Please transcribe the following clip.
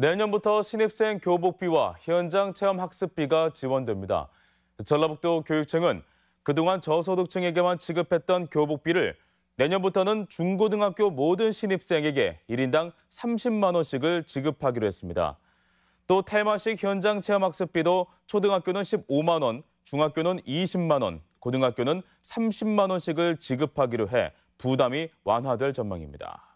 내년부터 신입생 교복비와 현장 체험 학습비가 지원됩니다. 전라북도 교육청은 그동안 저소득층에게만 지급했던 교복비를 내년부터는 중고등학교 모든 신입생에게 1인당 30만 원씩을 지급하기로 했습니다. 또 테마식 현장 체험 학습비도 초등학교는 15만 원, 중학교는 20만 원, 고등학교는 30만 원씩을 지급하기로 해 부담이 완화될 전망입니다.